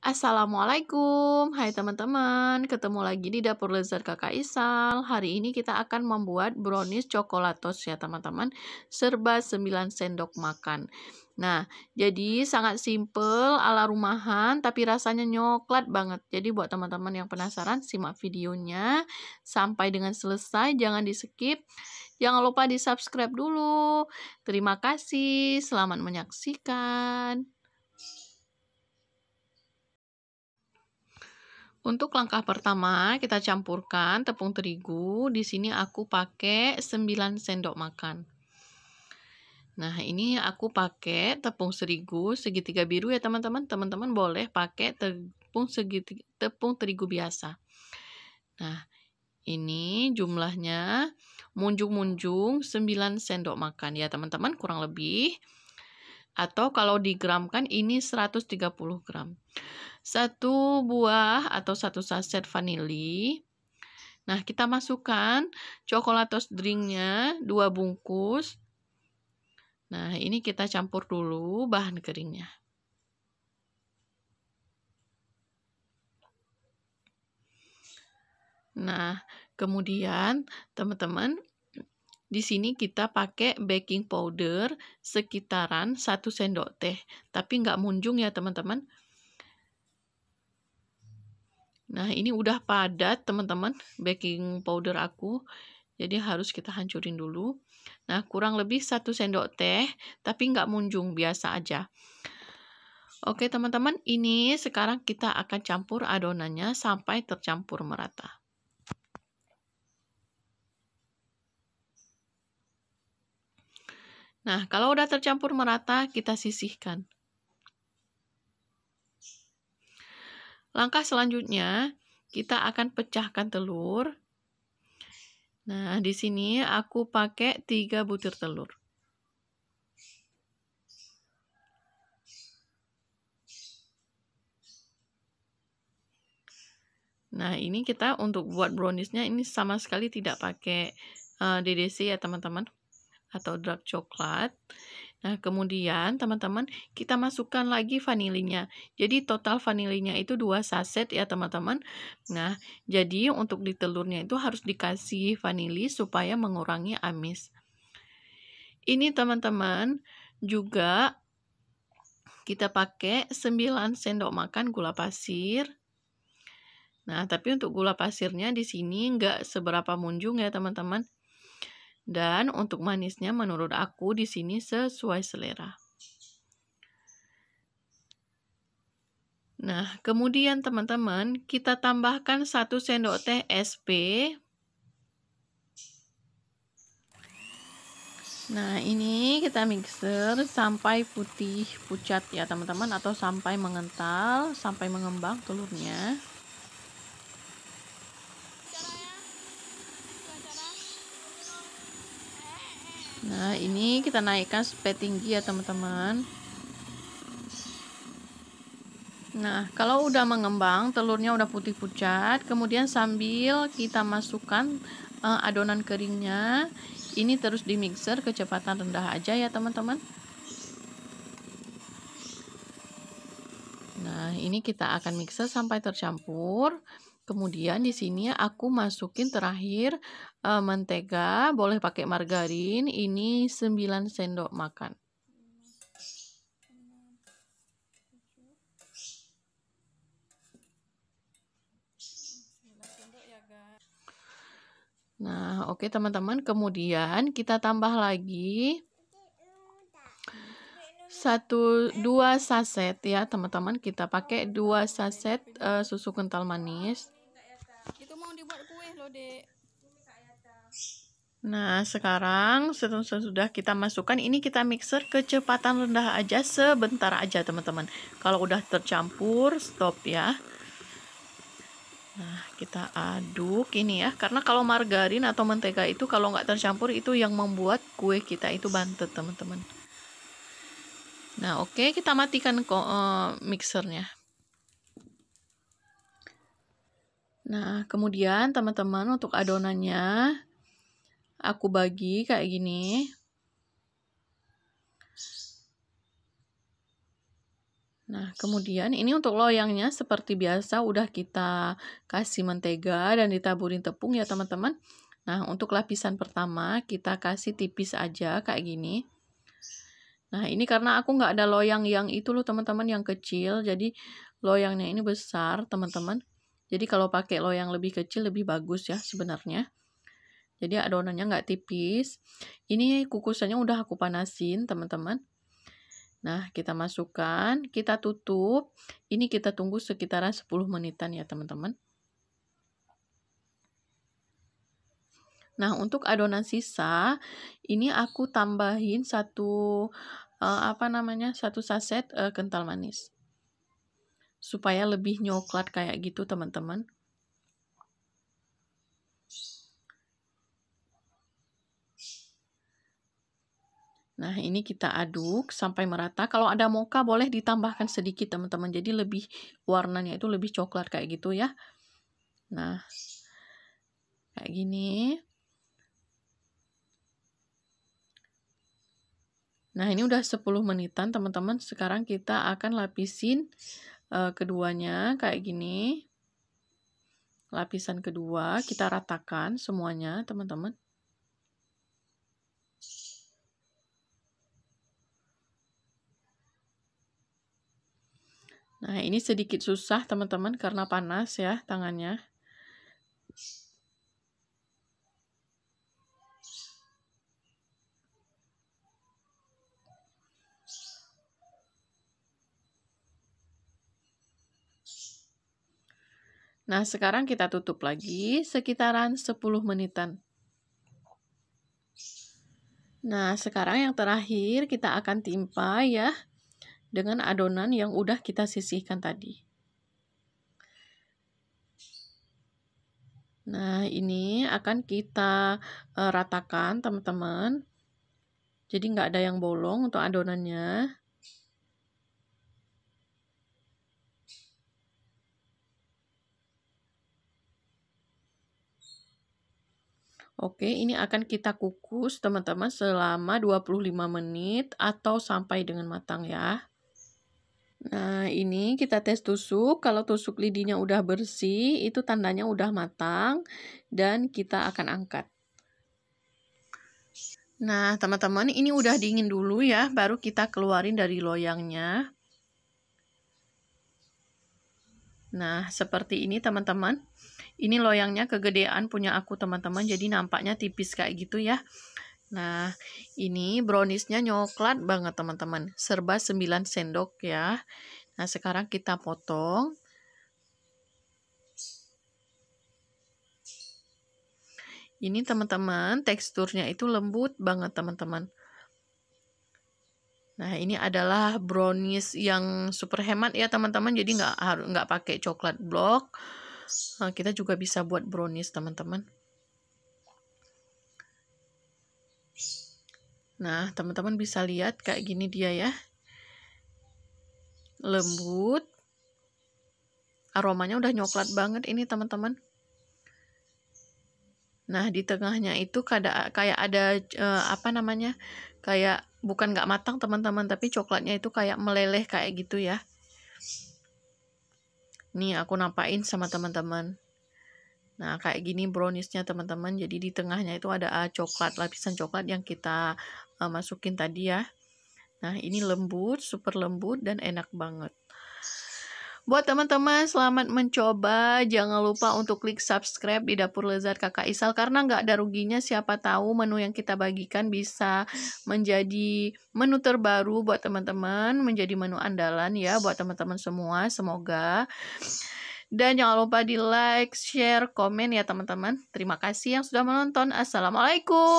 Assalamualaikum, hai teman-teman, ketemu lagi di dapur lezat kakak Isal Hari ini kita akan membuat brownies coklatos ya teman-teman Serba 9 sendok makan Nah, jadi sangat simple ala rumahan tapi rasanya nyoklat banget Jadi buat teman-teman yang penasaran simak videonya Sampai dengan selesai, jangan di skip Jangan lupa di subscribe dulu Terima kasih, selamat menyaksikan Untuk langkah pertama, kita campurkan tepung terigu. Di sini aku pakai 9 sendok makan. Nah, ini aku pakai tepung terigu segitiga biru ya, teman-teman. Teman-teman boleh pakai tepung segitiga tepung terigu biasa. Nah, ini jumlahnya munjung-munjung 9 sendok makan ya, teman-teman, kurang lebih. Atau kalau digramkan ini 130 gram satu buah atau satu saset vanili. Nah, kita masukkan coklatos drinknya dua bungkus. Nah, ini kita campur dulu bahan keringnya. Nah, kemudian teman-teman di sini kita pakai baking powder sekitaran 1 sendok teh. Tapi nggak munjung ya teman-teman. Nah, ini udah padat, teman-teman, baking powder aku. Jadi harus kita hancurin dulu. Nah, kurang lebih satu sendok teh, tapi nggak munjung, biasa aja. Oke, teman-teman, ini sekarang kita akan campur adonannya sampai tercampur merata. Nah, kalau udah tercampur merata, kita sisihkan. Langkah selanjutnya, kita akan pecahkan telur. Nah, di sini aku pakai 3 butir telur. Nah, ini kita untuk buat browniesnya ini sama sekali tidak pakai uh, eh, DDC ya teman-teman atau dark coklat. Nah, kemudian teman-teman kita masukkan lagi vanilinya. Jadi total vanilinya itu 2 saset ya teman-teman. Nah, jadi untuk di telurnya itu harus dikasih vanili supaya mengurangi amis. Ini teman-teman juga kita pakai 9 sendok makan gula pasir. Nah, tapi untuk gula pasirnya di sini nggak seberapa munjung ya teman-teman. Dan untuk manisnya menurut aku di sini sesuai selera. Nah, kemudian teman-teman, kita tambahkan 1 sendok teh SP. Nah, ini kita mixer sampai putih pucat ya, teman-teman, atau sampai mengental, sampai mengembang telurnya. Nah, ini kita naikkan supaya tinggi ya, teman-teman. Nah, kalau udah mengembang, telurnya udah putih pucat, kemudian sambil kita masukkan uh, adonan keringnya, ini terus di mixer kecepatan rendah aja ya, teman-teman. Nah, ini kita akan mixer sampai tercampur. Kemudian di sini aku masukin terakhir e, mentega, boleh pakai margarin, ini 9 sendok makan. Nah, oke okay, teman-teman, kemudian kita tambah lagi satu dua saset ya teman-teman kita pakai dua saset uh, susu kental manis Nah, sekarang sudah kita masukkan, ini kita mixer kecepatan rendah aja sebentar aja, teman-teman. Kalau udah tercampur, stop ya. Nah, kita aduk ini ya. Karena kalau margarin atau mentega itu kalau nggak tercampur itu yang membuat kue kita itu bantet, teman-teman. Nah, oke, okay, kita matikan kok uh, eh, mixernya. Nah, kemudian teman-teman untuk adonannya aku bagi kayak gini. Nah, kemudian ini untuk loyangnya seperti biasa udah kita kasih mentega dan ditaburin tepung ya teman-teman. Nah, untuk lapisan pertama kita kasih tipis aja kayak gini. Nah, ini karena aku nggak ada loyang yang itu loh teman-teman yang kecil. Jadi, loyangnya ini besar teman-teman. Jadi kalau pakai loyang lebih kecil lebih bagus ya sebenarnya. Jadi adonannya nggak tipis. Ini kukusannya udah aku panasin teman-teman. Nah kita masukkan, kita tutup. Ini kita tunggu sekitaran 10 menitan ya teman-teman. Nah, untuk adonan sisa ini aku tambahin satu eh, apa namanya? satu saset eh, kental manis supaya lebih nyoklat kayak gitu teman-teman Nah, ini kita aduk sampai merata. Kalau ada mocha boleh ditambahkan sedikit, teman-teman. Jadi lebih warnanya itu lebih coklat kayak gitu ya. Nah, kayak gini. Nah, ini udah 10 menitan, teman-teman. Sekarang kita akan lapisin Eh, keduanya kayak gini. Lapisan kedua kita ratakan semuanya, teman-teman. Nah, ini sedikit susah teman-teman karena panas ya tangannya. Nah, sekarang kita tutup lagi sekitaran 10 menitan. Nah, sekarang yang terakhir kita akan timpa ya dengan adonan yang udah kita sisihkan tadi. Nah, ini akan kita uh, ratakan, teman-teman. Jadi, nggak ada yang bolong untuk adonannya. Oke, ini akan kita kukus teman-teman selama 25 menit atau sampai dengan matang ya. Nah, ini kita tes tusuk. Kalau tusuk lidinya udah bersih, itu tandanya udah matang dan kita akan angkat. Nah, teman-teman, ini udah dingin dulu ya, baru kita keluarin dari loyangnya. Nah, seperti ini teman-teman. Ini loyangnya kegedean punya aku teman-teman jadi nampaknya tipis kayak gitu ya. Nah, ini browniesnya nyoklat banget teman-teman. Serba 9 sendok ya. Nah, sekarang kita potong. Ini teman-teman, teksturnya itu lembut banget teman-teman. Nah, ini adalah brownies yang super hemat ya teman-teman. Jadi nggak harus nggak pakai coklat blok. Nah, kita juga bisa buat brownies, teman-teman. Nah, teman-teman bisa lihat kayak gini dia ya. Lembut. Aromanya udah nyoklat banget ini, teman-teman. Nah, di tengahnya itu kada, kayak ada uh, apa namanya? Kayak bukan nggak matang, teman-teman, tapi coklatnya itu kayak meleleh kayak gitu ya. Nih aku nampain sama teman-teman. Nah, kayak gini browniesnya teman-teman. Jadi di tengahnya itu ada ah, coklat, lapisan coklat yang kita uh, masukin tadi ya. Nah, ini lembut, super lembut dan enak banget. Buat teman-teman, selamat mencoba. Jangan lupa untuk klik subscribe di Dapur Lezat Kakak Isal karena nggak ada ruginya siapa tahu menu yang kita bagikan bisa menjadi menu terbaru buat teman-teman, menjadi menu andalan ya buat teman-teman semua. Semoga dan jangan lupa di like, share, komen ya teman-teman. Terima kasih yang sudah menonton. Assalamualaikum.